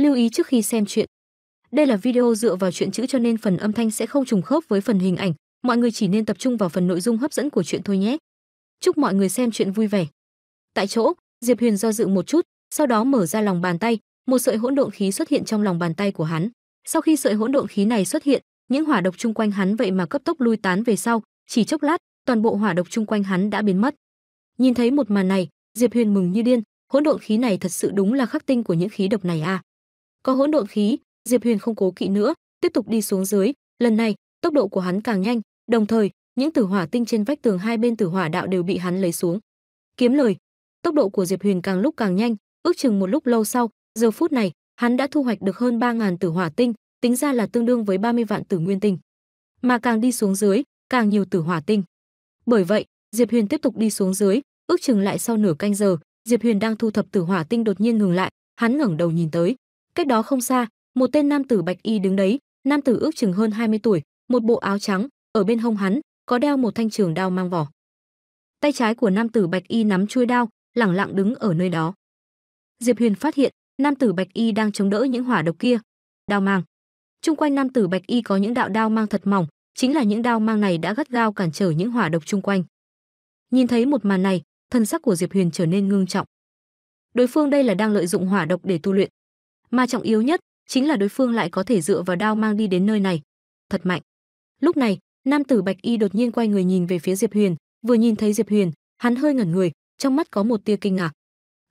Lưu ý trước khi xem chuyện. Đây là video dựa vào chuyện chữ cho nên phần âm thanh sẽ không trùng khớp với phần hình ảnh, mọi người chỉ nên tập trung vào phần nội dung hấp dẫn của chuyện thôi nhé. Chúc mọi người xem chuyện vui vẻ. Tại chỗ, Diệp Huyền do dự một chút, sau đó mở ra lòng bàn tay, một sợi hỗn độn khí xuất hiện trong lòng bàn tay của hắn. Sau khi sợi hỗn độn khí này xuất hiện, những hỏa độc chung quanh hắn vậy mà cấp tốc lui tán về sau, chỉ chốc lát, toàn bộ hỏa độc chung quanh hắn đã biến mất. Nhìn thấy một màn này, Diệp Huyền mừng như điên, hỗn độn khí này thật sự đúng là khắc tinh của những khí độc này à. Có hỗn độn khí, Diệp Huyền không cố kỵ nữa, tiếp tục đi xuống dưới, lần này, tốc độ của hắn càng nhanh, đồng thời, những tử hỏa tinh trên vách tường hai bên tử hỏa đạo đều bị hắn lấy xuống. Kiếm lời, tốc độ của Diệp Huyền càng lúc càng nhanh, ước chừng một lúc lâu sau, giờ phút này, hắn đã thu hoạch được hơn 3000 tử hỏa tinh, tính ra là tương đương với 30 vạn tử nguyên tinh. Mà càng đi xuống dưới, càng nhiều tử hỏa tinh. Bởi vậy, Diệp Huyền tiếp tục đi xuống dưới, ước chừng lại sau nửa canh giờ, Diệp Huyền đang thu thập tử hỏa tinh đột nhiên ngừng lại, hắn ngẩng đầu nhìn tới, Cách đó không xa, một tên nam tử bạch y đứng đấy, nam tử ước chừng hơn 20 tuổi, một bộ áo trắng, ở bên hông hắn có đeo một thanh trường đao mang vỏ. Tay trái của nam tử bạch y nắm chuôi đao, lẳng lặng đứng ở nơi đó. Diệp Huyền phát hiện, nam tử bạch y đang chống đỡ những hỏa độc kia. Đao mang. Trung quanh nam tử bạch y có những đạo đao mang thật mỏng, chính là những đao mang này đã gắt gao cản trở những hỏa độc chung quanh. Nhìn thấy một màn này, thân sắc của Diệp Huyền trở nên ngưng trọng. Đối phương đây là đang lợi dụng hỏa độc để tu luyện, mà trọng yếu nhất chính là đối phương lại có thể dựa vào đao mang đi đến nơi này thật mạnh lúc này nam tử bạch y đột nhiên quay người nhìn về phía diệp huyền vừa nhìn thấy diệp huyền hắn hơi ngẩn người trong mắt có một tia kinh ngạc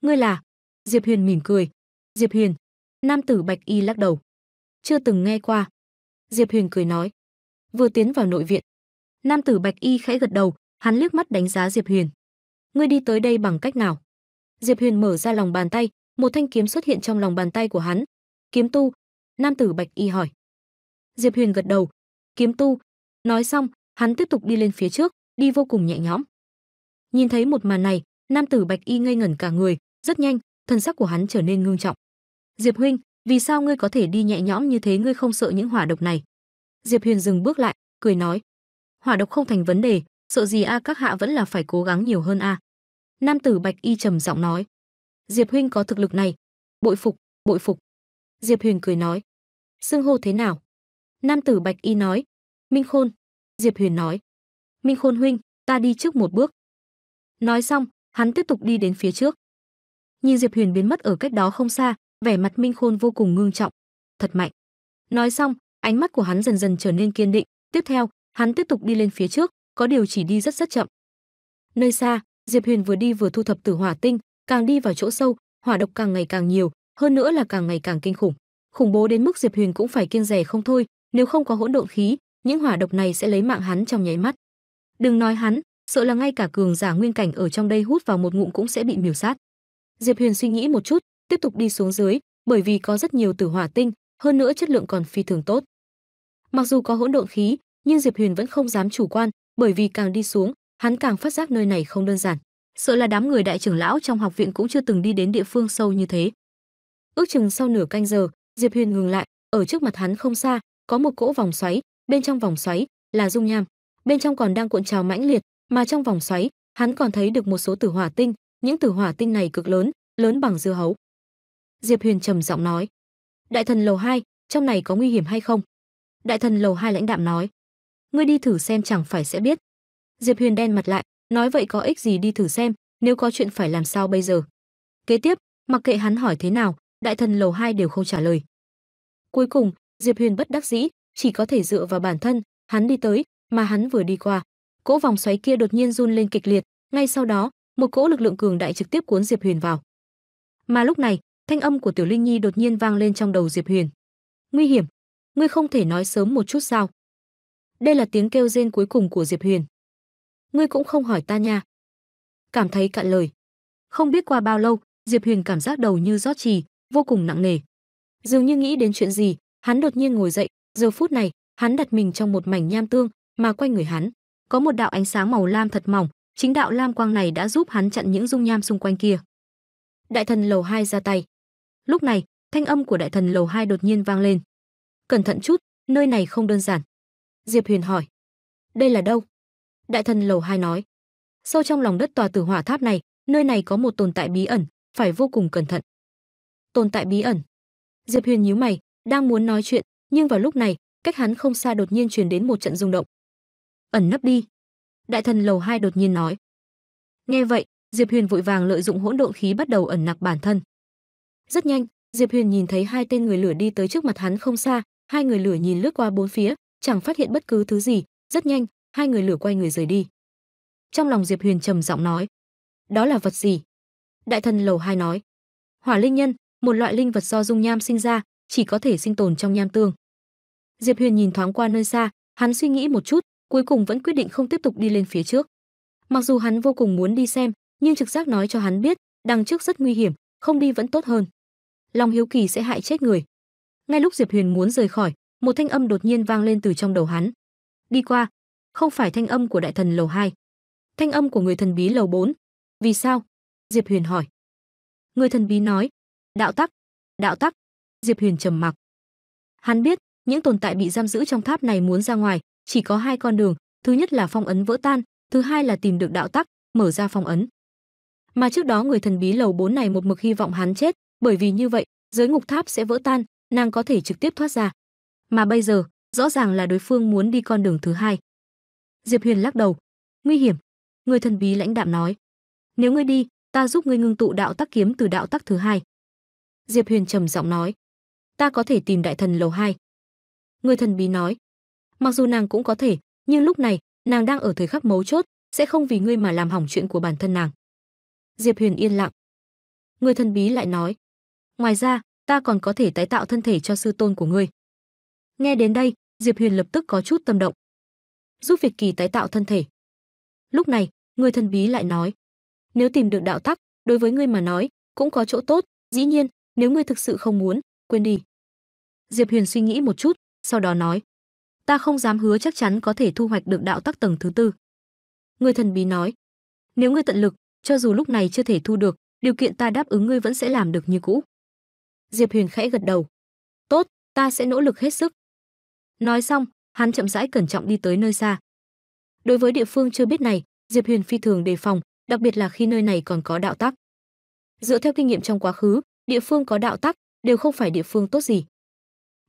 ngươi là diệp huyền mỉm cười diệp huyền nam tử bạch y lắc đầu chưa từng nghe qua diệp huyền cười nói vừa tiến vào nội viện nam tử bạch y khẽ gật đầu hắn liếc mắt đánh giá diệp huyền ngươi đi tới đây bằng cách nào diệp huyền mở ra lòng bàn tay một thanh kiếm xuất hiện trong lòng bàn tay của hắn kiếm tu nam tử bạch y hỏi diệp huyền gật đầu kiếm tu nói xong hắn tiếp tục đi lên phía trước đi vô cùng nhẹ nhõm nhìn thấy một màn này nam tử bạch y ngây ngẩn cả người rất nhanh thân sắc của hắn trở nên ngưng trọng diệp huynh vì sao ngươi có thể đi nhẹ nhõm như thế ngươi không sợ những hỏa độc này diệp huyền dừng bước lại cười nói hỏa độc không thành vấn đề sợ gì a các hạ vẫn là phải cố gắng nhiều hơn a nam tử bạch y trầm giọng nói Diệp huynh có thực lực này, bội phục, bội phục. Diệp Huyền cười nói, xưng hô thế nào? Nam tử Bạch Y nói, Minh Khôn. Diệp Huyền nói, Minh Khôn huynh, ta đi trước một bước. Nói xong, hắn tiếp tục đi đến phía trước. Nhìn Diệp Huyền biến mất ở cách đó không xa, vẻ mặt Minh Khôn vô cùng ngưng trọng, thật mạnh. Nói xong, ánh mắt của hắn dần dần trở nên kiên định, tiếp theo, hắn tiếp tục đi lên phía trước, có điều chỉ đi rất rất chậm. Nơi xa, Diệp Huyền vừa đi vừa thu thập tử hỏa tinh, càng đi vào chỗ sâu hỏa độc càng ngày càng nhiều hơn nữa là càng ngày càng kinh khủng khủng bố đến mức diệp huyền cũng phải kiêng rẻ không thôi nếu không có hỗn độn khí những hỏa độc này sẽ lấy mạng hắn trong nháy mắt đừng nói hắn sợ là ngay cả cường giả nguyên cảnh ở trong đây hút vào một ngụm cũng sẽ bị miểu sát diệp huyền suy nghĩ một chút tiếp tục đi xuống dưới bởi vì có rất nhiều tử hỏa tinh hơn nữa chất lượng còn phi thường tốt mặc dù có hỗn độn khí nhưng diệp huyền vẫn không dám chủ quan bởi vì càng đi xuống hắn càng phát giác nơi này không đơn giản sợ là đám người đại trưởng lão trong học viện cũng chưa từng đi đến địa phương sâu như thế. Ước chừng sau nửa canh giờ, Diệp Huyền ngừng lại, ở trước mặt hắn không xa, có một cỗ vòng xoáy, bên trong vòng xoáy là dung nham, bên trong còn đang cuộn trào mãnh liệt, mà trong vòng xoáy, hắn còn thấy được một số tử hỏa tinh, những tử hỏa tinh này cực lớn, lớn bằng dưa hấu. Diệp Huyền trầm giọng nói: "Đại thần lầu 2, trong này có nguy hiểm hay không?" Đại thần lầu 2 lãnh đạm nói: "Ngươi đi thử xem chẳng phải sẽ biết." Diệp Huyền đen mặt lại, nói vậy có ích gì đi thử xem, nếu có chuyện phải làm sao bây giờ. Kế tiếp, mặc kệ hắn hỏi thế nào, đại thần lầu hai đều không trả lời. Cuối cùng, Diệp Huyền bất đắc dĩ, chỉ có thể dựa vào bản thân, hắn đi tới, mà hắn vừa đi qua. Cỗ vòng xoáy kia đột nhiên run lên kịch liệt, ngay sau đó, một cỗ lực lượng cường đại trực tiếp cuốn Diệp Huyền vào. Mà lúc này, thanh âm của Tiểu Linh Nhi đột nhiên vang lên trong đầu Diệp Huyền. "Nguy hiểm, ngươi không thể nói sớm một chút sao?" Đây là tiếng kêu rên cuối cùng của Diệp Huyền ngươi cũng không hỏi ta nha. Cảm thấy cạn lời. Không biết qua bao lâu, Diệp Huyền cảm giác đầu như rót trì, vô cùng nặng nề. Dường như nghĩ đến chuyện gì, hắn đột nhiên ngồi dậy, giờ phút này, hắn đặt mình trong một mảnh nham tương, mà quanh người hắn, có một đạo ánh sáng màu lam thật mỏng, chính đạo lam quang này đã giúp hắn chặn những dung nham xung quanh kia. Đại thần lầu 2 ra tay. Lúc này, thanh âm của đại thần lầu 2 đột nhiên vang lên. Cẩn thận chút, nơi này không đơn giản. Diệp Huyền hỏi, đây là đâu? đại thần lầu hai nói sâu trong lòng đất tòa tử hỏa tháp này nơi này có một tồn tại bí ẩn phải vô cùng cẩn thận tồn tại bí ẩn diệp huyền nhíu mày đang muốn nói chuyện nhưng vào lúc này cách hắn không xa đột nhiên truyền đến một trận rung động ẩn nấp đi đại thần lầu hai đột nhiên nói nghe vậy diệp huyền vội vàng lợi dụng hỗn độn khí bắt đầu ẩn nặc bản thân rất nhanh diệp huyền nhìn thấy hai tên người lửa đi tới trước mặt hắn không xa hai người lửa nhìn lướt qua bốn phía chẳng phát hiện bất cứ thứ gì rất nhanh hai người lửa quay người rời đi. Trong lòng Diệp Huyền trầm giọng nói, đó là vật gì? Đại thần lầu hai nói, hỏa linh nhân, một loại linh vật do dung nham sinh ra, chỉ có thể sinh tồn trong nham tương. Diệp Huyền nhìn thoáng qua nơi xa, hắn suy nghĩ một chút, cuối cùng vẫn quyết định không tiếp tục đi lên phía trước. Mặc dù hắn vô cùng muốn đi xem, nhưng trực giác nói cho hắn biết, đằng trước rất nguy hiểm, không đi vẫn tốt hơn. Lòng hiếu kỳ sẽ hại chết người. Ngay lúc Diệp Huyền muốn rời khỏi, một thanh âm đột nhiên vang lên từ trong đầu hắn. Đi qua, không phải thanh âm của đại thần lầu 2. Thanh âm của người thần bí lầu 4. Vì sao? Diệp Huyền hỏi. Người thần bí nói, đạo tắc, đạo tắc. Diệp Huyền trầm mặc. Hắn biết, những tồn tại bị giam giữ trong tháp này muốn ra ngoài, chỉ có hai con đường, thứ nhất là phong ấn vỡ tan, thứ hai là tìm được đạo tắc, mở ra phong ấn. Mà trước đó người thần bí lầu 4 này một mực hy vọng hắn chết, bởi vì như vậy, giới ngục tháp sẽ vỡ tan, nàng có thể trực tiếp thoát ra. Mà bây giờ, rõ ràng là đối phương muốn đi con đường thứ hai. Diệp Huyền lắc đầu. Nguy hiểm. Người thần bí lãnh đạm nói. Nếu ngươi đi, ta giúp ngươi ngưng tụ đạo tắc kiếm từ đạo tắc thứ hai. Diệp Huyền trầm giọng nói. Ta có thể tìm đại thần lầu hai. Người thần bí nói. Mặc dù nàng cũng có thể, nhưng lúc này, nàng đang ở thời khắc mấu chốt, sẽ không vì ngươi mà làm hỏng chuyện của bản thân nàng. Diệp Huyền yên lặng. Người thần bí lại nói. Ngoài ra, ta còn có thể tái tạo thân thể cho sư tôn của ngươi. Nghe đến đây, Diệp Huyền lập tức có chút tâm động giúp việc Kỳ tái tạo thân thể. Lúc này, người thần bí lại nói: "Nếu tìm được đạo tắc, đối với ngươi mà nói, cũng có chỗ tốt, dĩ nhiên, nếu ngươi thực sự không muốn, quên đi." Diệp Huyền suy nghĩ một chút, sau đó nói: "Ta không dám hứa chắc chắn có thể thu hoạch được đạo tắc tầng thứ tư." Người thần bí nói: "Nếu ngươi tận lực, cho dù lúc này chưa thể thu được, điều kiện ta đáp ứng ngươi vẫn sẽ làm được như cũ." Diệp Huyền khẽ gật đầu. "Tốt, ta sẽ nỗ lực hết sức." Nói xong, hắn chậm rãi cẩn trọng đi tới nơi xa đối với địa phương chưa biết này diệp huyền phi thường đề phòng đặc biệt là khi nơi này còn có đạo tắc dựa theo kinh nghiệm trong quá khứ địa phương có đạo tắc đều không phải địa phương tốt gì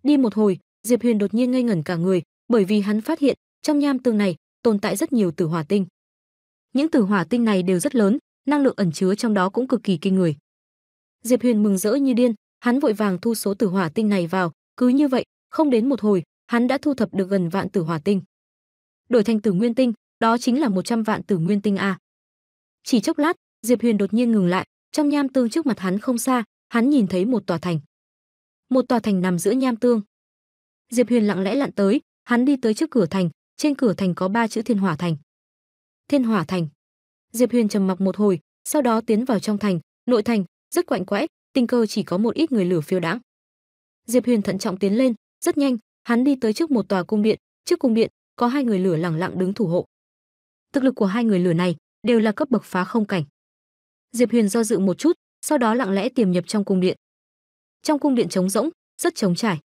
đi một hồi diệp huyền đột nhiên ngây ngẩn cả người bởi vì hắn phát hiện trong nham tương này tồn tại rất nhiều tử hỏa tinh những tử hỏa tinh này đều rất lớn năng lượng ẩn chứa trong đó cũng cực kỳ kinh người diệp huyền mừng rỡ như điên hắn vội vàng thu số tử hỏa tinh này vào cứ như vậy không đến một hồi hắn đã thu thập được gần vạn tử hỏa tinh. Đổi thành tử nguyên tinh, đó chính là 100 vạn tử nguyên tinh a. Chỉ chốc lát, Diệp Huyền đột nhiên ngừng lại, trong nham tương trước mặt hắn không xa, hắn nhìn thấy một tòa thành. Một tòa thành nằm giữa nham tương. Diệp Huyền lặng lẽ lặn tới, hắn đi tới trước cửa thành, trên cửa thành có ba chữ Thiên Hỏa Thành. Thiên Hỏa Thành. Diệp Huyền trầm mặc một hồi, sau đó tiến vào trong thành, nội thành rất quạnh quẽ, tình cơ chỉ có một ít người lửa phiêu đãng. Diệp Huyền thận trọng tiến lên, rất nhanh, Hắn đi tới trước một tòa cung điện, trước cung điện có hai người lửa lẳng lặng đứng thủ hộ. Thực lực của hai người lửa này đều là cấp bậc phá không cảnh. Diệp Huyền do dự một chút, sau đó lặng lẽ tiềm nhập trong cung điện. Trong cung điện trống rỗng, rất trống trải.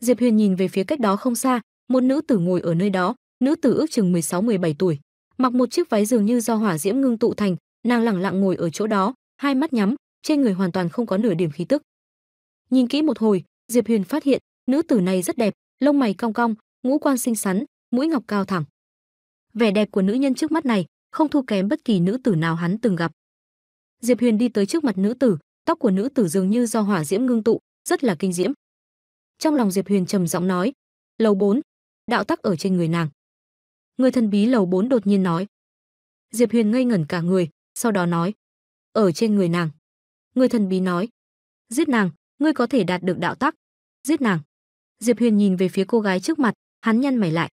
Diệp Huyền nhìn về phía cách đó không xa, một nữ tử ngồi ở nơi đó, nữ tử ước chừng 16-17 tuổi, mặc một chiếc váy dường như do hỏa diễm ngưng tụ thành, nàng lẳng lặng ngồi ở chỗ đó, hai mắt nhắm, trên người hoàn toàn không có nửa điểm khí tức. Nhìn kỹ một hồi, Diệp Huyền phát hiện, Nữ tử này rất đẹp, lông mày cong cong, ngũ quan xinh xắn, mũi ngọc cao thẳng. Vẻ đẹp của nữ nhân trước mắt này không thua kém bất kỳ nữ tử nào hắn từng gặp. Diệp Huyền đi tới trước mặt nữ tử, tóc của nữ tử dường như do hỏa diễm ngưng tụ, rất là kinh diễm. Trong lòng Diệp Huyền trầm giọng nói, "Lầu bốn, đạo tắc ở trên người nàng." Người thần bí lầu bốn đột nhiên nói. Diệp Huyền ngây ngẩn cả người, sau đó nói, "Ở trên người nàng." Người thần bí nói, "Giết nàng, ngươi có thể đạt được đạo tắc." Giết nàng. Diệp Huyền nhìn về phía cô gái trước mặt, hắn nhăn mày lại.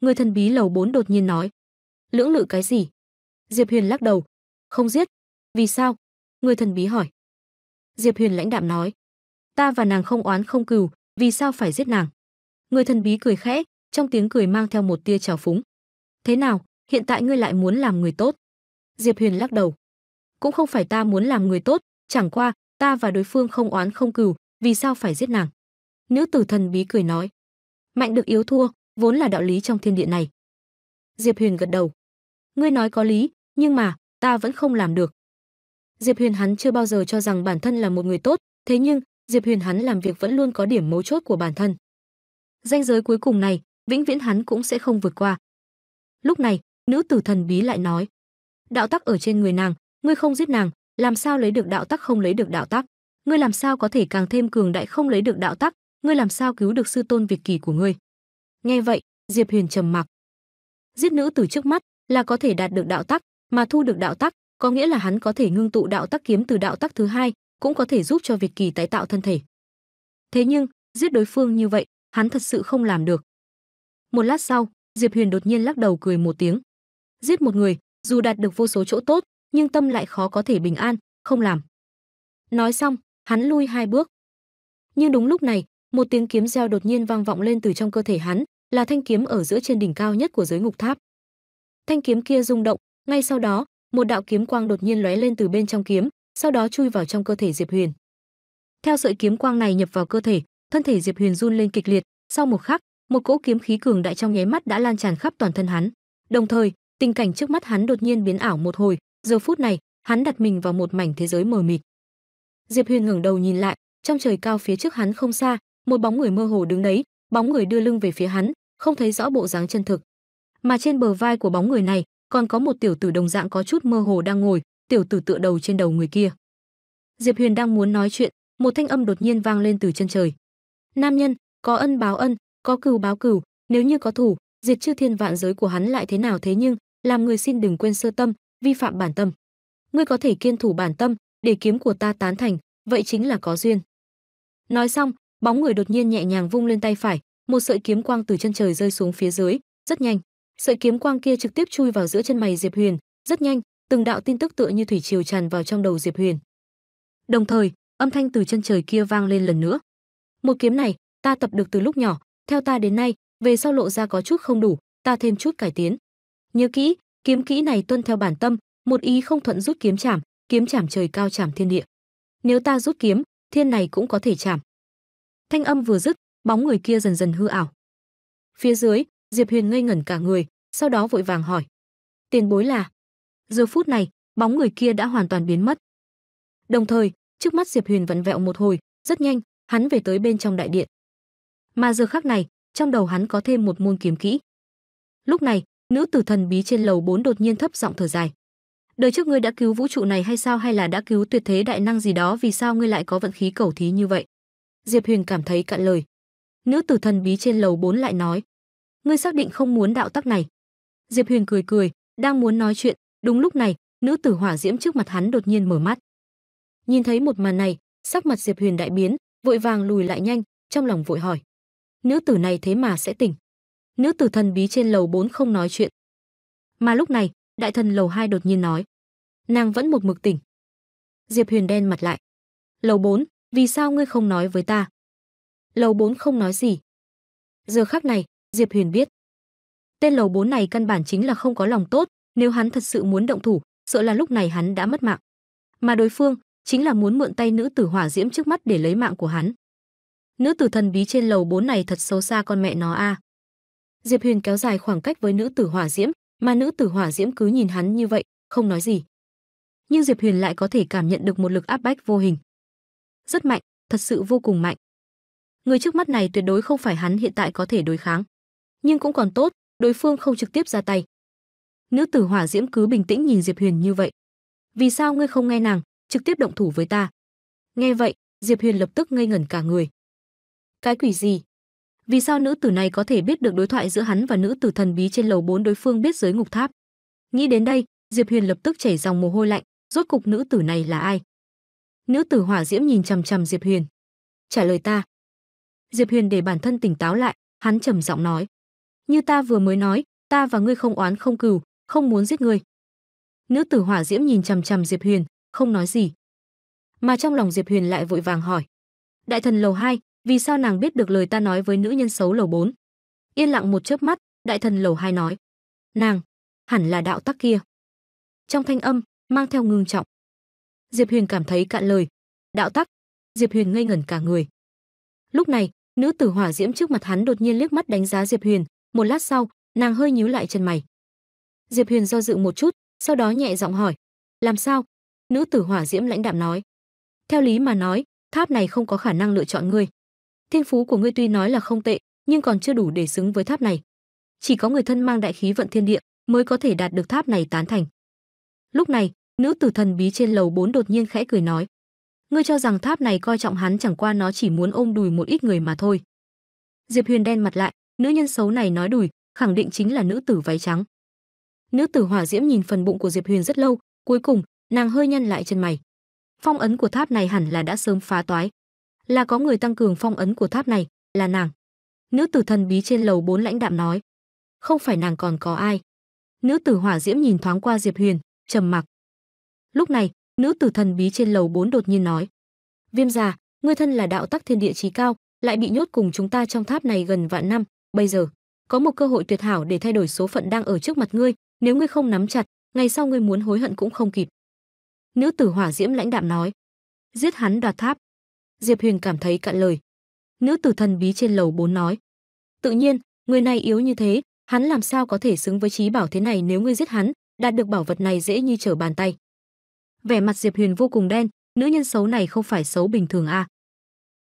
Người thần bí lầu 4 đột nhiên nói, "Lưỡng lự cái gì?" Diệp Huyền lắc đầu, "Không giết." "Vì sao?" Người thần bí hỏi. Diệp Huyền lãnh đạm nói, "Ta và nàng không oán không cừu, vì sao phải giết nàng?" Người thần bí cười khẽ, trong tiếng cười mang theo một tia trào phúng. "Thế nào, hiện tại ngươi lại muốn làm người tốt?" Diệp Huyền lắc đầu, "Cũng không phải ta muốn làm người tốt, chẳng qua ta và đối phương không oán không cừu, vì sao phải giết nàng?" Nữ tử thần bí cười nói, mạnh được yếu thua, vốn là đạo lý trong thiên địa này. Diệp Huyền gật đầu. Ngươi nói có lý, nhưng mà ta vẫn không làm được. Diệp Huyền hắn chưa bao giờ cho rằng bản thân là một người tốt, thế nhưng Diệp Huyền hắn làm việc vẫn luôn có điểm mấu chốt của bản thân. Danh giới cuối cùng này, vĩnh viễn hắn cũng sẽ không vượt qua. Lúc này, nữ tử thần bí lại nói: "Đạo tắc ở trên người nàng, ngươi không giết nàng, làm sao lấy được đạo tắc không lấy được đạo tắc? Ngươi làm sao có thể càng thêm cường đại không lấy được đạo tắc, ngươi làm sao cứu được sư tôn Việt Kỳ của ngươi? Nghe vậy, Diệp Huyền trầm mặc. Giết nữ từ trước mắt là có thể đạt được đạo tắc, mà thu được đạo tắc, có nghĩa là hắn có thể ngưng tụ đạo tắc kiếm từ đạo tắc thứ hai, cũng có thể giúp cho Việt Kỳ tái tạo thân thể. Thế nhưng, giết đối phương như vậy, hắn thật sự không làm được. Một lát sau, Diệp Huyền đột nhiên lắc đầu cười một tiếng. Giết một người, dù đạt được vô số chỗ tốt, nhưng tâm lại khó có thể bình an, không làm. Nói xong, hắn lui hai bước. Nhưng đúng lúc này, một tiếng kiếm reo đột nhiên vang vọng lên từ trong cơ thể hắn là thanh kiếm ở giữa trên đỉnh cao nhất của giới ngục tháp thanh kiếm kia rung động ngay sau đó một đạo kiếm quang đột nhiên lóe lên từ bên trong kiếm sau đó chui vào trong cơ thể diệp huyền theo sợi kiếm quang này nhập vào cơ thể thân thể diệp huyền run lên kịch liệt sau một khắc một cỗ kiếm khí cường đại trong nháy mắt đã lan tràn khắp toàn thân hắn đồng thời tình cảnh trước mắt hắn đột nhiên biến ảo một hồi giờ phút này hắn đặt mình vào một mảnh thế giới mờ mịt diệp huyền ngẩng đầu nhìn lại trong trời cao phía trước hắn không xa một bóng người mơ hồ đứng đấy bóng người đưa lưng về phía hắn không thấy rõ bộ dáng chân thực mà trên bờ vai của bóng người này còn có một tiểu tử đồng dạng có chút mơ hồ đang ngồi tiểu tử tựa đầu trên đầu người kia diệp huyền đang muốn nói chuyện một thanh âm đột nhiên vang lên từ chân trời nam nhân có ân báo ân có cừu báo cừu nếu như có thủ diệt chư thiên vạn giới của hắn lại thế nào thế nhưng làm người xin đừng quên sơ tâm vi phạm bản tâm ngươi có thể kiên thủ bản tâm để kiếm của ta tán thành vậy chính là có duyên nói xong bóng người đột nhiên nhẹ nhàng vung lên tay phải một sợi kiếm quang từ chân trời rơi xuống phía dưới rất nhanh sợi kiếm quang kia trực tiếp chui vào giữa chân mày diệp huyền rất nhanh từng đạo tin tức tựa như thủy triều tràn vào trong đầu diệp huyền đồng thời âm thanh từ chân trời kia vang lên lần nữa một kiếm này ta tập được từ lúc nhỏ theo ta đến nay về sau lộ ra có chút không đủ ta thêm chút cải tiến nhớ kỹ kiếm kỹ này tuân theo bản tâm một ý không thuận rút kiếm chảm kiếm chảm trời cao chảm thiên địa nếu ta rút kiếm thiên này cũng có thể chảm Thanh âm vừa dứt, bóng người kia dần dần hư ảo. Phía dưới, Diệp Huyền ngây ngẩn cả người, sau đó vội vàng hỏi: "Tiền bối là?" Giờ phút này, bóng người kia đã hoàn toàn biến mất. Đồng thời, trước mắt Diệp Huyền vặn vẹo một hồi, rất nhanh, hắn về tới bên trong đại điện. Mà giờ khác này, trong đầu hắn có thêm một môn kiếm kỹ. Lúc này, nữ tử thần bí trên lầu 4 đột nhiên thấp giọng thở dài. "Đời trước ngươi đã cứu vũ trụ này hay sao hay là đã cứu tuyệt thế đại năng gì đó, vì sao ngươi lại có vận khí cầu thí như vậy?" Diệp Huyền cảm thấy cạn lời. Nữ tử thần bí trên lầu 4 lại nói: "Ngươi xác định không muốn đạo tắc này?" Diệp Huyền cười cười, đang muốn nói chuyện, đúng lúc này, nữ tử hỏa diễm trước mặt hắn đột nhiên mở mắt. Nhìn thấy một màn này, sắc mặt Diệp Huyền đại biến, vội vàng lùi lại nhanh, trong lòng vội hỏi: "Nữ tử này thế mà sẽ tỉnh?" Nữ tử thần bí trên lầu 4 không nói chuyện. Mà lúc này, đại thần lầu 2 đột nhiên nói: "Nàng vẫn một mực tỉnh." Diệp Huyền đen mặt lại. "Lầu 4, vì sao ngươi không nói với ta? Lầu 4 không nói gì. Giờ khắc này, Diệp Huyền biết. Tên lầu 4 này căn bản chính là không có lòng tốt, nếu hắn thật sự muốn động thủ, sợ là lúc này hắn đã mất mạng. Mà đối phương chính là muốn mượn tay nữ tử hỏa diễm trước mắt để lấy mạng của hắn. Nữ tử thần bí trên lầu 4 này thật xấu xa con mẹ nó a. À. Diệp Huyền kéo dài khoảng cách với nữ tử hỏa diễm, mà nữ tử hỏa diễm cứ nhìn hắn như vậy, không nói gì. Nhưng Diệp Huyền lại có thể cảm nhận được một lực áp bách vô hình rất mạnh, thật sự vô cùng mạnh. Người trước mắt này tuyệt đối không phải hắn hiện tại có thể đối kháng, nhưng cũng còn tốt, đối phương không trực tiếp ra tay. Nữ tử Hỏa Diễm cứ bình tĩnh nhìn Diệp Huyền như vậy. Vì sao ngươi không nghe nàng, trực tiếp động thủ với ta? Nghe vậy, Diệp Huyền lập tức ngây ngẩn cả người. Cái quỷ gì? Vì sao nữ tử này có thể biết được đối thoại giữa hắn và nữ tử thần bí trên lầu 4 đối phương biết dưới ngục tháp? Nghĩ đến đây, Diệp Huyền lập tức chảy dòng mồ hôi lạnh, rốt cục nữ tử này là ai? Nữ tử hỏa diễm nhìn chằm chằm Diệp Huyền. "Trả lời ta." Diệp Huyền để bản thân tỉnh táo lại, hắn trầm giọng nói: "Như ta vừa mới nói, ta và ngươi không oán không cừu, không muốn giết ngươi." Nữ tử hỏa diễm nhìn chằm chằm Diệp Huyền, không nói gì. Mà trong lòng Diệp Huyền lại vội vàng hỏi: "Đại thần lầu 2, vì sao nàng biết được lời ta nói với nữ nhân xấu lầu 4?" Yên lặng một chớp mắt, đại thần lầu 2 nói: "Nàng, hẳn là đạo tắc kia." Trong thanh âm mang theo ngưng trọng. Diệp Huyền cảm thấy cạn lời. Đạo tắc. Diệp Huyền ngây ngẩn cả người. Lúc này, nữ tử hỏa diễm trước mặt hắn đột nhiên liếc mắt đánh giá Diệp Huyền, một lát sau, nàng hơi nhíu lại chân mày. Diệp Huyền do dự một chút, sau đó nhẹ giọng hỏi, "Làm sao?" Nữ tử hỏa diễm lãnh đạm nói, "Theo lý mà nói, tháp này không có khả năng lựa chọn ngươi. Thiên phú của ngươi tuy nói là không tệ, nhưng còn chưa đủ để xứng với tháp này. Chỉ có người thân mang đại khí vận thiên địa mới có thể đạt được tháp này tán thành." Lúc này, Nữ tử thần bí trên lầu 4 đột nhiên khẽ cười nói: "Ngươi cho rằng tháp này coi trọng hắn chẳng qua nó chỉ muốn ôm đùi một ít người mà thôi." Diệp Huyền đen mặt lại, nữ nhân xấu này nói đùi, khẳng định chính là nữ tử váy trắng. Nữ tử hỏa diễm nhìn phần bụng của Diệp Huyền rất lâu, cuối cùng, nàng hơi nhăn lại chân mày. Phong ấn của tháp này hẳn là đã sớm phá toái, là có người tăng cường phong ấn của tháp này, là nàng. Nữ tử thần bí trên lầu bốn lãnh đạm nói, không phải nàng còn có ai. Nữ tử hỏa diễm nhìn thoáng qua Diệp Huyền, trầm mặc. Lúc này, nữ tử thần bí trên lầu 4 đột nhiên nói: "Viêm già, ngươi thân là đạo tắc thiên địa chí cao, lại bị nhốt cùng chúng ta trong tháp này gần vạn năm, bây giờ có một cơ hội tuyệt hảo để thay đổi số phận đang ở trước mặt ngươi, nếu ngươi không nắm chặt, ngày sau ngươi muốn hối hận cũng không kịp." Nữ tử hỏa diễm lãnh đạm nói: "Giết hắn đoạt tháp." Diệp Huyền cảm thấy cạn lời. Nữ tử thần bí trên lầu 4 nói: "Tự nhiên, người này yếu như thế, hắn làm sao có thể xứng với trí bảo thế này nếu ngươi giết hắn, đạt được bảo vật này dễ như trở bàn tay." vẻ mặt Diệp Huyền vô cùng đen, nữ nhân xấu này không phải xấu bình thường a. À?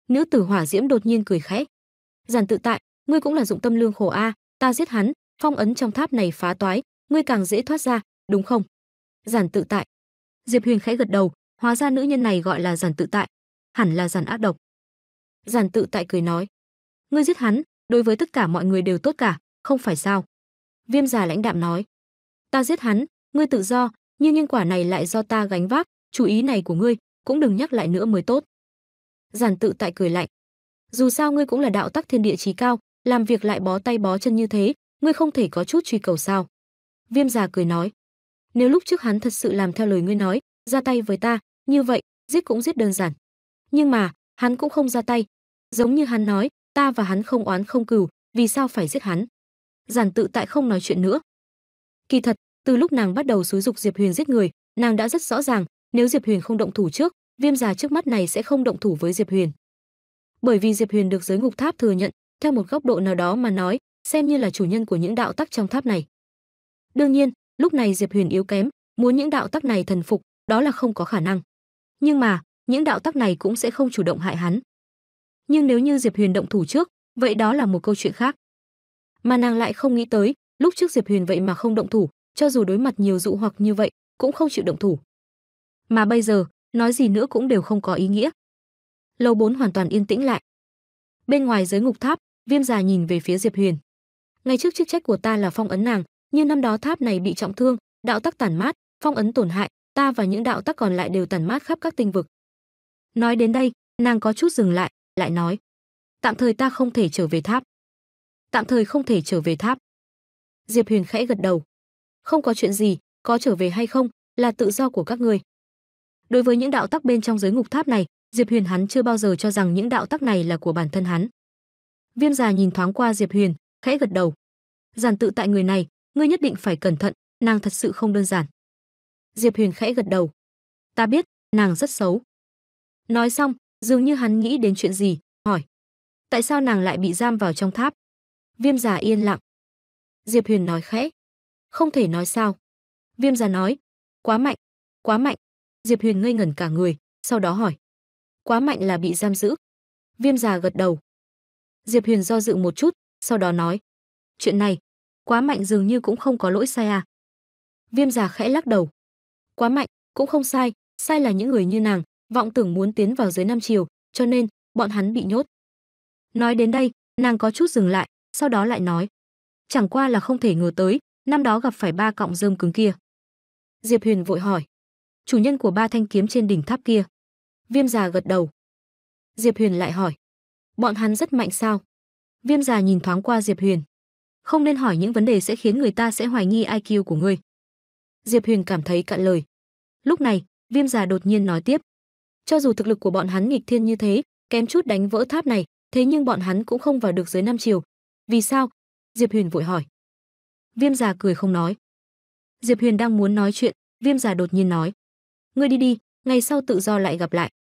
Nữ tử Hỏa Diễm đột nhiên cười khẽ. Giản tự tại, ngươi cũng là dụng tâm lương khổ a, à, ta giết hắn, phong ấn trong tháp này phá toái, ngươi càng dễ thoát ra, đúng không? Giản tự tại. Diệp Huyền khẽ gật đầu, hóa ra nữ nhân này gọi là Giản tự tại, hẳn là Giản ác độc. Giản tự tại cười nói, ngươi giết hắn, đối với tất cả mọi người đều tốt cả, không phải sao? Viêm già lãnh đạm nói, ta giết hắn, ngươi tự do, nhưng nhân quả này lại do ta gánh vác, chú ý này của ngươi cũng đừng nhắc lại nữa mới tốt. Giản tự tại cười lạnh. Dù sao ngươi cũng là đạo tắc thiên địa trí cao, làm việc lại bó tay bó chân như thế, ngươi không thể có chút truy cầu sao? Viêm già cười nói. Nếu lúc trước hắn thật sự làm theo lời ngươi nói, ra tay với ta, như vậy, giết cũng giết đơn giản. Nhưng mà, hắn cũng không ra tay. Giống như hắn nói, ta và hắn không oán không cừu, vì sao phải giết hắn? Giản tự tại không nói chuyện nữa. Kỳ thật, từ lúc nàng bắt đầu xúi dục diệp huyền giết người nàng đã rất rõ ràng nếu diệp huyền không động thủ trước viêm già trước mắt này sẽ không động thủ với diệp huyền bởi vì diệp huyền được giới ngục tháp thừa nhận theo một góc độ nào đó mà nói xem như là chủ nhân của những đạo tắc trong tháp này đương nhiên lúc này diệp huyền yếu kém muốn những đạo tắc này thần phục đó là không có khả năng nhưng mà những đạo tắc này cũng sẽ không chủ động hại hắn nhưng nếu như diệp huyền động thủ trước vậy đó là một câu chuyện khác mà nàng lại không nghĩ tới lúc trước diệp huyền vậy mà không động thủ cho dù đối mặt nhiều dụ hoặc như vậy, cũng không chịu động thủ. Mà bây giờ, nói gì nữa cũng đều không có ý nghĩa. Lầu 4 hoàn toàn yên tĩnh lại. Bên ngoài giới ngục tháp, Viêm già nhìn về phía Diệp Huyền. Ngày trước chức trách của ta là phong ấn nàng, như năm đó tháp này bị trọng thương, đạo tắc tản mát, phong ấn tổn hại, ta và những đạo tắc còn lại đều tản mát khắp các tinh vực. Nói đến đây, nàng có chút dừng lại, lại nói: "Tạm thời ta không thể trở về tháp." "Tạm thời không thể trở về tháp." Diệp Huyền khẽ gật đầu không có chuyện gì, có trở về hay không là tự do của các người. Đối với những đạo tắc bên trong giới ngục tháp này, Diệp Huyền hắn chưa bao giờ cho rằng những đạo tắc này là của bản thân hắn. Viêm già nhìn thoáng qua Diệp Huyền, khẽ gật đầu. Giản tự tại người này, ngươi nhất định phải cẩn thận, nàng thật sự không đơn giản. Diệp Huyền khẽ gật đầu. Ta biết, nàng rất xấu. Nói xong, dường như hắn nghĩ đến chuyện gì, hỏi. Tại sao nàng lại bị giam vào trong tháp? Viêm già yên lặng. Diệp Huyền nói khẽ không thể nói sao. Viêm già nói, quá mạnh, quá mạnh. Diệp Huyền ngây ngẩn cả người, sau đó hỏi, quá mạnh là bị giam giữ. Viêm già gật đầu. Diệp Huyền do dự một chút, sau đó nói, chuyện này, quá mạnh dường như cũng không có lỗi sai à. Viêm già khẽ lắc đầu. Quá mạnh, cũng không sai, sai là những người như nàng, vọng tưởng muốn tiến vào dưới Nam Triều, cho nên bọn hắn bị nhốt. Nói đến đây, nàng có chút dừng lại, sau đó lại nói, chẳng qua là không thể ngờ tới, năm đó gặp phải ba cọng rơm cứng kia. Diệp Huyền vội hỏi, chủ nhân của ba thanh kiếm trên đỉnh tháp kia. Viêm già gật đầu. Diệp Huyền lại hỏi, bọn hắn rất mạnh sao? Viêm già nhìn thoáng qua Diệp Huyền. Không nên hỏi những vấn đề sẽ khiến người ta sẽ hoài nghi IQ của ngươi. Diệp Huyền cảm thấy cạn lời. Lúc này, Viêm già đột nhiên nói tiếp. Cho dù thực lực của bọn hắn nghịch thiên như thế, kém chút đánh vỡ tháp này, thế nhưng bọn hắn cũng không vào được dưới năm chiều. Vì sao? Diệp Huyền vội hỏi. Viêm già cười không nói. Diệp Huyền đang muốn nói chuyện, Viêm già đột nhiên nói: "Ngươi đi đi, ngày sau tự do lại gặp lại."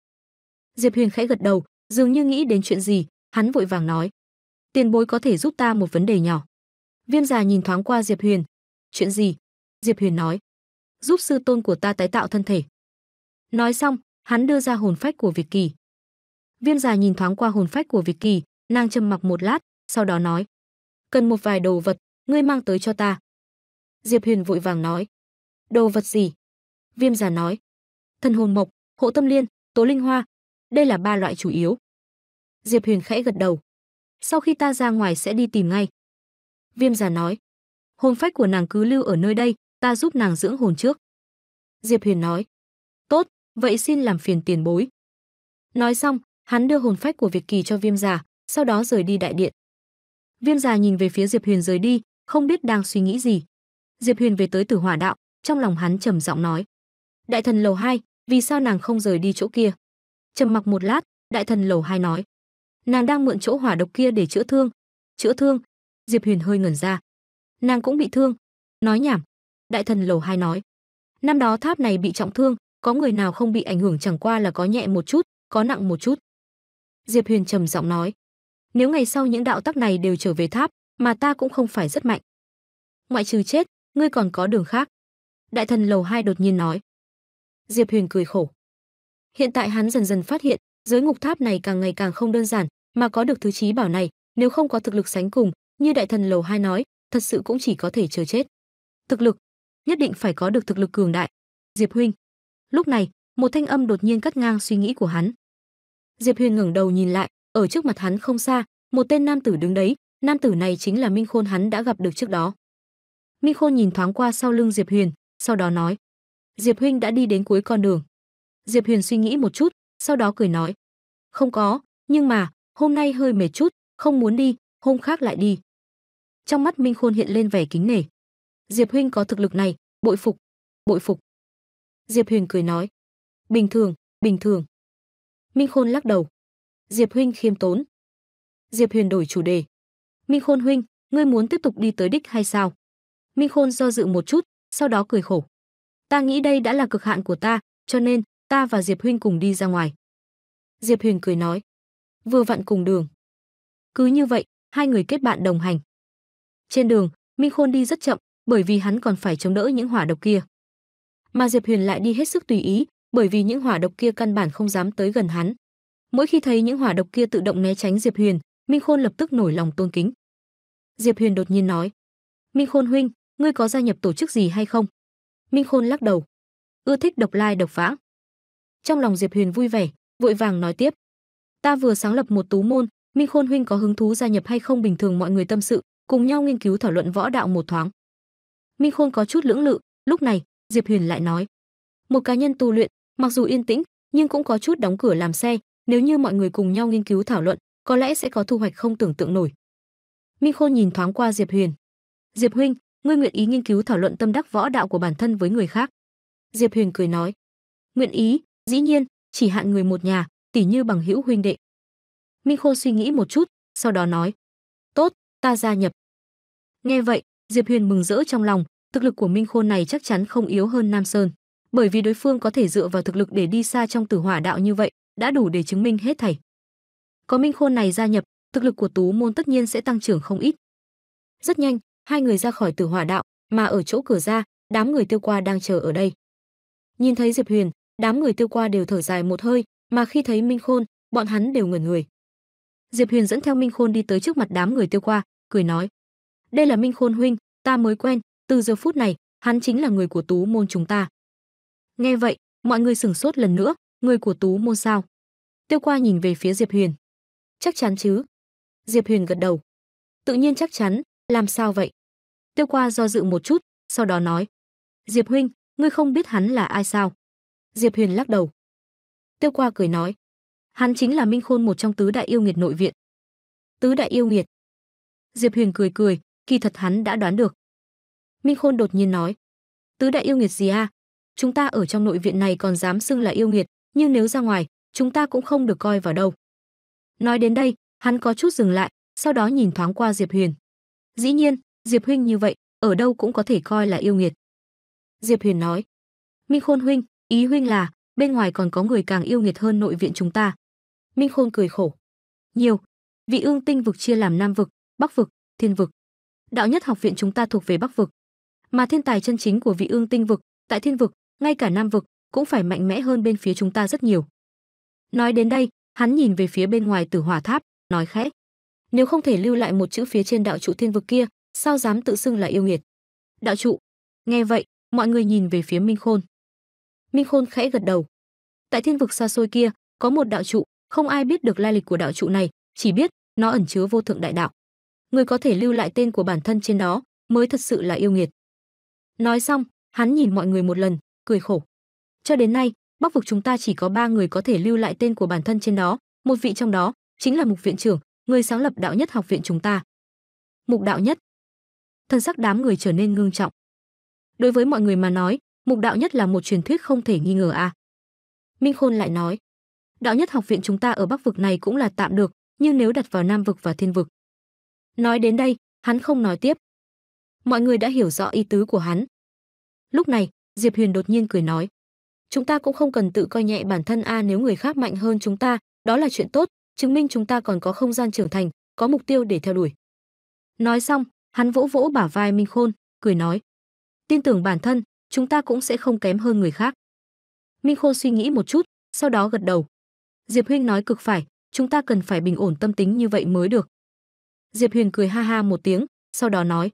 Diệp Huyền khẽ gật đầu, dường như nghĩ đến chuyện gì, hắn vội vàng nói: "Tiền bối có thể giúp ta một vấn đề nhỏ." Viêm già nhìn thoáng qua Diệp Huyền. "Chuyện gì?" Diệp Huyền nói: "Giúp sư tôn của ta tái tạo thân thể." Nói xong, hắn đưa ra hồn phách của Việt Kỳ. Viêm già nhìn thoáng qua hồn phách của Việt Kỳ, nàng trầm mặc một lát, sau đó nói: "Cần một vài đồ vật, ngươi mang tới cho ta. Diệp Huyền vội vàng nói. Đồ vật gì? Viêm già nói. Thần hồn mộc, hộ tâm liên, tố linh hoa. Đây là ba loại chủ yếu. Diệp Huyền khẽ gật đầu. Sau khi ta ra ngoài sẽ đi tìm ngay. Viêm già nói. Hồn phách của nàng cứ lưu ở nơi đây, ta giúp nàng dưỡng hồn trước. Diệp Huyền nói. Tốt, vậy xin làm phiền tiền bối. Nói xong, hắn đưa hồn phách của Việt Kỳ cho Viêm già, sau đó rời đi đại điện. Viêm già nhìn về phía Diệp Huyền rời đi, không biết đang suy nghĩ gì. Diệp Huyền về tới Tử Hỏa Đạo, trong lòng hắn trầm giọng nói: "Đại thần lầu 2, vì sao nàng không rời đi chỗ kia?" Trầm mặc một lát, đại thần lầu 2 nói: "Nàng đang mượn chỗ hỏa độc kia để chữa thương." "Chữa thương?" Diệp Huyền hơi ngẩn ra. "Nàng cũng bị thương?" Nói nhảm. Đại thần lầu 2 nói: "Năm đó tháp này bị trọng thương, có người nào không bị ảnh hưởng chẳng qua là có nhẹ một chút, có nặng một chút." Diệp Huyền trầm giọng nói: "Nếu ngày sau những đạo tắc này đều trở về tháp, mà ta cũng không phải rất mạnh. Ngoại trừ chết, ngươi còn có đường khác. Đại thần lầu hai đột nhiên nói. Diệp Huyền cười khổ. Hiện tại hắn dần dần phát hiện, giới ngục tháp này càng ngày càng không đơn giản, mà có được thứ trí bảo này, nếu không có thực lực sánh cùng, như đại thần lầu hai nói, thật sự cũng chỉ có thể chờ chết. Thực lực, nhất định phải có được thực lực cường đại. Diệp huynh. Lúc này, một thanh âm đột nhiên cắt ngang suy nghĩ của hắn. Diệp Huyền ngẩng đầu nhìn lại, ở trước mặt hắn không xa, một tên nam tử đứng đấy, Nam tử này chính là Minh Khôn hắn đã gặp được trước đó. Minh Khôn nhìn thoáng qua sau lưng Diệp Huyền, sau đó nói: "Diệp huynh đã đi đến cuối con đường." Diệp Huyền suy nghĩ một chút, sau đó cười nói: "Không có, nhưng mà hôm nay hơi mệt chút, không muốn đi, hôm khác lại đi." Trong mắt Minh Khôn hiện lên vẻ kính nể. Diệp huynh có thực lực này, bội phục, bội phục. Diệp Huyền cười nói: "Bình thường, bình thường." Minh Khôn lắc đầu. Diệp huynh khiêm tốn. Diệp Huyền đổi chủ đề, Minh Khôn huynh, ngươi muốn tiếp tục đi tới đích hay sao? Minh Khôn do dự một chút, sau đó cười khổ. Ta nghĩ đây đã là cực hạn của ta, cho nên ta và Diệp huynh cùng đi ra ngoài. Diệp Huyền cười nói, vừa vặn cùng đường. Cứ như vậy, hai người kết bạn đồng hành. Trên đường, Minh Khôn đi rất chậm, bởi vì hắn còn phải chống đỡ những hỏa độc kia. Mà Diệp Huyền lại đi hết sức tùy ý, bởi vì những hỏa độc kia căn bản không dám tới gần hắn. Mỗi khi thấy những hỏa độc kia tự động né tránh Diệp Huyền, Minh Khôn lập tức nổi lòng tôn kính. Diệp Huyền đột nhiên nói: "Minh Khôn huynh, ngươi có gia nhập tổ chức gì hay không?" Minh Khôn lắc đầu, ưa thích độc lai độc vãng. Trong lòng Diệp Huyền vui vẻ, vội vàng nói tiếp: "Ta vừa sáng lập một tú môn, Minh Khôn huynh có hứng thú gia nhập hay không bình thường mọi người tâm sự, cùng nhau nghiên cứu thảo luận võ đạo một thoáng." Minh Khôn có chút lưỡng lự, lúc này, Diệp Huyền lại nói: "Một cá nhân tu luyện, mặc dù yên tĩnh, nhưng cũng có chút đóng cửa làm xe, nếu như mọi người cùng nhau nghiên cứu thảo luận, có lẽ sẽ có thu hoạch không tưởng tượng nổi. Minh Khôn nhìn thoáng qua Diệp Huyền. "Diệp huynh, ngươi nguyện ý nghiên cứu thảo luận tâm đắc võ đạo của bản thân với người khác?" Diệp Huyền cười nói, "Nguyện ý, dĩ nhiên, chỉ hạn người một nhà, tỉ như bằng hữu huynh đệ." Minh Khôn suy nghĩ một chút, sau đó nói, "Tốt, ta gia nhập." Nghe vậy, Diệp Huyền mừng rỡ trong lòng, thực lực của Minh Khôn này chắc chắn không yếu hơn Nam Sơn, bởi vì đối phương có thể dựa vào thực lực để đi xa trong Tử Hỏa đạo như vậy, đã đủ để chứng minh hết thảy. Có Minh Khôn này gia nhập, thực lực của Tú Môn tất nhiên sẽ tăng trưởng không ít. Rất nhanh, hai người ra khỏi Tử Hỏa Đạo, mà ở chỗ cửa ra, đám người tiêu qua đang chờ ở đây. Nhìn thấy Diệp Huyền, đám người tiêu qua đều thở dài một hơi, mà khi thấy Minh Khôn, bọn hắn đều ngẩn người. Diệp Huyền dẫn theo Minh Khôn đi tới trước mặt đám người tiêu qua, cười nói: "Đây là Minh Khôn huynh, ta mới quen, từ giờ phút này, hắn chính là người của Tú môn chúng ta." Nghe vậy, mọi người sửng sốt lần nữa, người của Tú môn sao? Tiêu Qua nhìn về phía Diệp Huyền chắc chắn chứ? Diệp Huyền gật đầu. Tự nhiên chắc chắn, làm sao vậy? Tiêu Qua do dự một chút, sau đó nói. Diệp Huynh, ngươi không biết hắn là ai sao? Diệp Huyền lắc đầu. Tiêu Qua cười nói. Hắn chính là Minh Khôn một trong tứ đại yêu nghiệt nội viện. Tứ đại yêu nghiệt. Diệp Huyền cười cười, kỳ thật hắn đã đoán được. Minh Khôn đột nhiên nói. Tứ đại yêu nghiệt gì a? Chúng ta ở trong nội viện này còn dám xưng là yêu nghiệt, nhưng nếu ra ngoài, chúng ta cũng không được coi vào đâu. Nói đến đây, hắn có chút dừng lại, sau đó nhìn thoáng qua Diệp Huyền. Dĩ nhiên, Diệp huynh như vậy, ở đâu cũng có thể coi là yêu nghiệt. Diệp Huyền nói: "Minh Khôn huynh, ý huynh là bên ngoài còn có người càng yêu nghiệt hơn nội viện chúng ta." Minh Khôn cười khổ: "Nhiều, vị ương tinh vực chia làm Nam vực, Bắc vực, Thiên vực. Đạo nhất học viện chúng ta thuộc về Bắc vực, mà thiên tài chân chính của vị ương tinh vực, tại Thiên vực, ngay cả Nam vực cũng phải mạnh mẽ hơn bên phía chúng ta rất nhiều." Nói đến đây, Hắn nhìn về phía bên ngoài Tử Hỏa Tháp, nói khẽ: "Nếu không thể lưu lại một chữ phía trên đạo trụ thiên vực kia, sao dám tự xưng là yêu nghiệt?" "Đạo trụ?" Nghe vậy, mọi người nhìn về phía Minh Khôn. Minh Khôn khẽ gật đầu. Tại thiên vực xa xôi kia, có một đạo trụ, không ai biết được lai lịch của đạo trụ này, chỉ biết nó ẩn chứa vô thượng đại đạo. Người có thể lưu lại tên của bản thân trên đó, mới thật sự là yêu nghiệt. Nói xong, hắn nhìn mọi người một lần, cười khổ. Cho đến nay, bắc vực chúng ta chỉ có ba người có thể lưu lại tên của bản thân trên đó một vị trong đó chính là mục viện trưởng người sáng lập đạo nhất học viện chúng ta mục đạo nhất thân sắc đám người trở nên ngưng trọng đối với mọi người mà nói mục đạo nhất là một truyền thuyết không thể nghi ngờ à minh khôn lại nói đạo nhất học viện chúng ta ở bắc vực này cũng là tạm được nhưng nếu đặt vào nam vực và thiên vực nói đến đây hắn không nói tiếp mọi người đã hiểu rõ ý tứ của hắn lúc này diệp huyền đột nhiên cười nói chúng ta cũng không cần tự coi nhẹ bản thân a nếu người khác mạnh hơn chúng ta, đó là chuyện tốt, chứng minh chúng ta còn có không gian trưởng thành, có mục tiêu để theo đuổi. Nói xong, hắn vỗ vỗ bả vai Minh Khôn, cười nói: "Tin tưởng bản thân, chúng ta cũng sẽ không kém hơn người khác." Minh Khôn suy nghĩ một chút, sau đó gật đầu. Diệp huynh nói cực phải, chúng ta cần phải bình ổn tâm tính như vậy mới được. Diệp Huyền cười ha ha một tiếng, sau đó nói: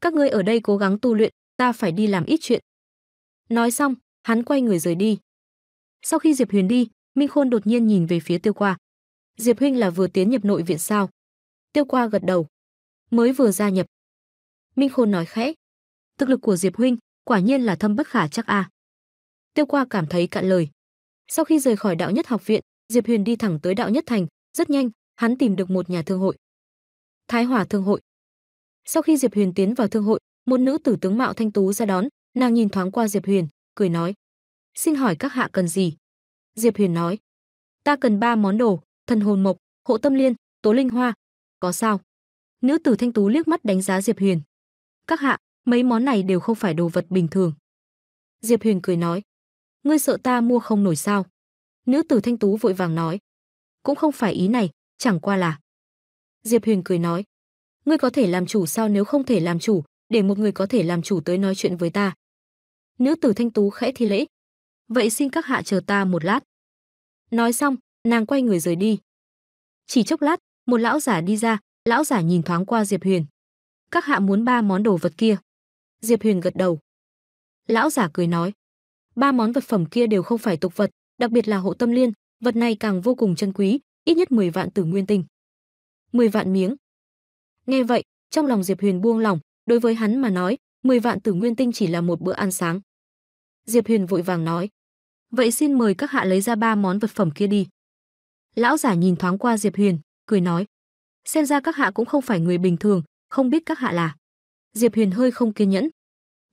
"Các ngươi ở đây cố gắng tu luyện, ta phải đi làm ít chuyện." Nói xong, hắn quay người rời đi. Sau khi Diệp Huyền đi, Minh Khôn đột nhiên nhìn về phía Tiêu Qua. Diệp huynh là vừa tiến nhập nội viện sao? Tiêu Qua gật đầu. Mới vừa gia nhập. Minh Khôn nói khẽ. Thực lực của Diệp huynh quả nhiên là thâm bất khả chắc a. À. Tiêu Qua cảm thấy cạn lời. Sau khi rời khỏi đạo nhất học viện, Diệp Huyền đi thẳng tới đạo nhất thành, rất nhanh, hắn tìm được một nhà thương hội. Thái Hòa thương hội. Sau khi Diệp Huyền tiến vào thương hội, một nữ tử tướng mạo thanh tú ra đón, nàng nhìn thoáng qua Diệp Huyền cười nói: "Xin hỏi các hạ cần gì?" Diệp Huyền nói: "Ta cần ba món đồ, thần hồn mộc, hộ tâm liên, tố linh hoa, có sao?" Nữ tử thanh tú liếc mắt đánh giá Diệp Huyền. "Các hạ, mấy món này đều không phải đồ vật bình thường." Diệp Huyền cười nói: "Ngươi sợ ta mua không nổi sao?" Nữ tử thanh tú vội vàng nói: "Cũng không phải ý này, chẳng qua là." Diệp Huyền cười nói: "Ngươi có thể làm chủ sao nếu không thể làm chủ, để một người có thể làm chủ tới nói chuyện với ta." Nữ tử thanh tú khẽ thi lễ. Vậy xin các hạ chờ ta một lát. Nói xong, nàng quay người rời đi. Chỉ chốc lát, một lão giả đi ra, lão giả nhìn thoáng qua Diệp Huyền. Các hạ muốn ba món đồ vật kia. Diệp Huyền gật đầu. Lão giả cười nói. Ba món vật phẩm kia đều không phải tục vật, đặc biệt là hộ tâm liên, vật này càng vô cùng chân quý, ít nhất 10 vạn tử nguyên tinh. 10 vạn miếng. Nghe vậy, trong lòng Diệp Huyền buông lòng, đối với hắn mà nói, 10 vạn tử nguyên tinh chỉ là một bữa ăn sáng. Diệp Huyền vội vàng nói. Vậy xin mời các hạ lấy ra ba món vật phẩm kia đi. Lão giả nhìn thoáng qua Diệp Huyền, cười nói. Xem ra các hạ cũng không phải người bình thường, không biết các hạ là. Diệp Huyền hơi không kiên nhẫn.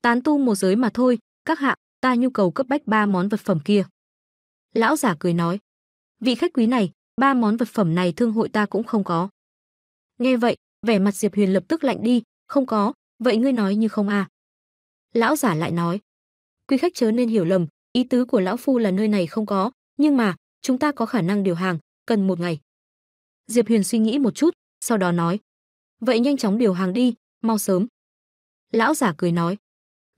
Tán tu một giới mà thôi, các hạ, ta nhu cầu cấp bách ba món vật phẩm kia. Lão giả cười nói. Vị khách quý này, ba món vật phẩm này thương hội ta cũng không có. Nghe vậy, vẻ mặt Diệp Huyền lập tức lạnh đi, không có, Vậy ngươi nói như không à? Lão giả lại nói, quý khách chớ nên hiểu lầm, ý tứ của lão phu là nơi này không có, nhưng mà, chúng ta có khả năng điều hàng, cần một ngày. Diệp Huyền suy nghĩ một chút, sau đó nói, vậy nhanh chóng điều hàng đi, mau sớm. Lão giả cười nói,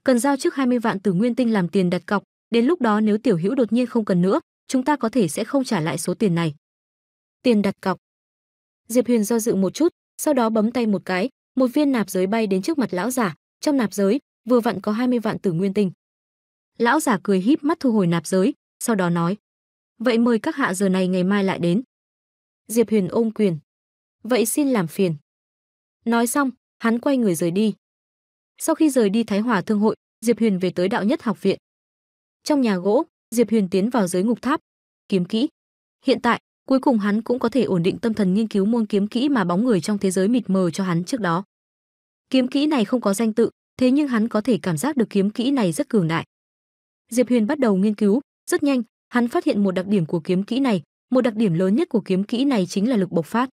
cần giao trước 20 vạn từ nguyên tinh làm tiền đặt cọc, đến lúc đó nếu tiểu hữu đột nhiên không cần nữa, chúng ta có thể sẽ không trả lại số tiền này. Tiền đặt cọc. Diệp Huyền do dự một chút, sau đó bấm tay một cái, một viên nạp giới bay đến trước mặt lão giả, trong nạp giới vừa vặn có 20 vạn tử nguyên tinh. Lão giả cười híp mắt thu hồi nạp giới, sau đó nói: "Vậy mời các hạ giờ này ngày mai lại đến." Diệp Huyền ôm quyền: "Vậy xin làm phiền." Nói xong, hắn quay người rời đi. Sau khi rời đi Thái Hòa Thương hội, Diệp Huyền về tới Đạo Nhất học viện. Trong nhà gỗ, Diệp Huyền tiến vào giới ngục tháp, kiếm kỹ. Hiện tại, cuối cùng hắn cũng có thể ổn định tâm thần nghiên cứu môn kiếm kỹ mà bóng người trong thế giới mịt mờ cho hắn trước đó. Kiếm kỹ này không có danh tự, thế nhưng hắn có thể cảm giác được kiếm kỹ này rất cường đại. Diệp Huyền bắt đầu nghiên cứu, rất nhanh, hắn phát hiện một đặc điểm của kiếm kỹ này, một đặc điểm lớn nhất của kiếm kỹ này chính là lực bộc phát.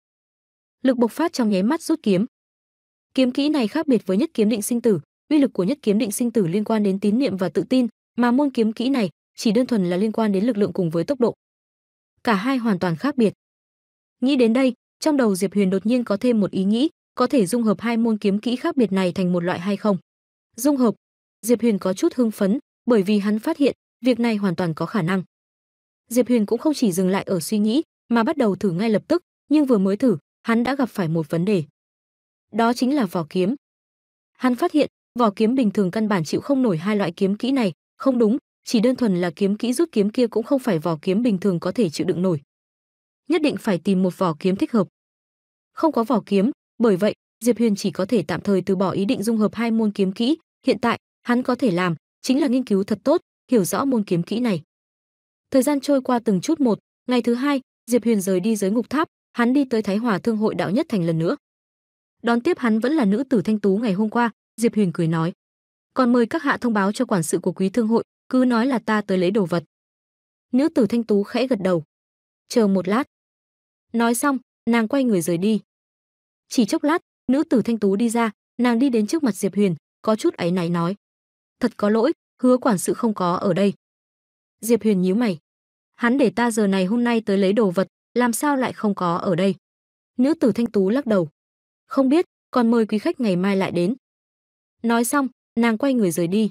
Lực bộc phát trong nháy mắt rút kiếm. Kiếm kỹ này khác biệt với nhất kiếm định sinh tử, uy lực của nhất kiếm định sinh tử liên quan đến tín niệm và tự tin, mà môn kiếm kỹ này chỉ đơn thuần là liên quan đến lực lượng cùng với tốc độ cả hai hoàn toàn khác biệt. Nghĩ đến đây, trong đầu Diệp Huyền đột nhiên có thêm một ý nghĩ, có thể dung hợp hai môn kiếm kỹ khác biệt này thành một loại hay không? Dung hợp? Diệp Huyền có chút hưng phấn, bởi vì hắn phát hiện, việc này hoàn toàn có khả năng. Diệp Huyền cũng không chỉ dừng lại ở suy nghĩ, mà bắt đầu thử ngay lập tức, nhưng vừa mới thử, hắn đã gặp phải một vấn đề. Đó chính là vỏ kiếm. Hắn phát hiện, vỏ kiếm bình thường căn bản chịu không nổi hai loại kiếm kỹ này, không đúng, chỉ đơn thuần là kiếm kỹ rút kiếm kia cũng không phải vỏ kiếm bình thường có thể chịu đựng nổi. Nhất định phải tìm một vỏ kiếm thích hợp. Không có vỏ kiếm, bởi vậy, Diệp Huyền chỉ có thể tạm thời từ bỏ ý định dung hợp hai môn kiếm kỹ, hiện tại, hắn có thể làm chính là nghiên cứu thật tốt, hiểu rõ môn kiếm kỹ này. Thời gian trôi qua từng chút một, ngày thứ hai, Diệp Huyền rời đi dưới ngục tháp, hắn đi tới Thái Hòa Thương hội đạo nhất thành lần nữa. Đón tiếp hắn vẫn là nữ tử thanh tú ngày hôm qua, Diệp Huyền cười nói: "Còn mời các hạ thông báo cho quản sự của quý thương hội, cứ nói là ta tới lấy đồ vật. Nữ tử thanh tú khẽ gật đầu. Chờ một lát. Nói xong, nàng quay người rời đi. Chỉ chốc lát, nữ tử thanh tú đi ra, nàng đi đến trước mặt Diệp Huyền, có chút áy náy nói. Thật có lỗi, hứa quản sự không có ở đây. Diệp Huyền nhíu mày. Hắn để ta giờ này hôm nay tới lấy đồ vật, làm sao lại không có ở đây? Nữ tử thanh tú lắc đầu. Không biết, còn mời quý khách ngày mai lại đến. Nói xong, nàng quay người rời đi.